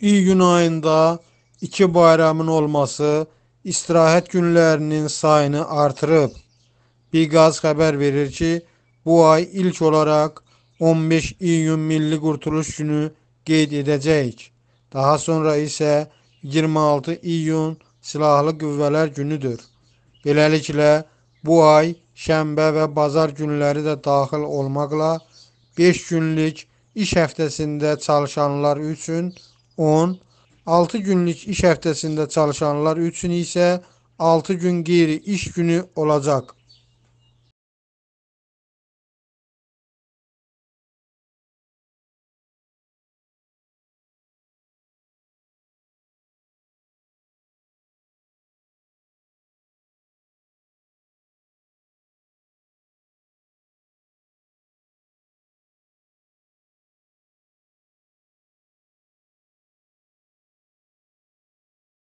İyun ayında iki bayramın olması istirahət günlərinin sayını artırıb. Biqaz xəbər verir ki, bu ay ilk olaraq 15 iyun Milli Qurtuluş Günü qeyd edəcəyik. Daha sonra isə 26 iyun Silahlı Qüvvələr Günüdür. Beləliklə, bu ay şənbə və bazar günləri də daxil olmaqla 5 günlük iş həftəsində çalışanlar üçün 10, 6 günlük iş həftəsində çalışanlar üçün isə 6 gün qeyri-iş günü olacaq.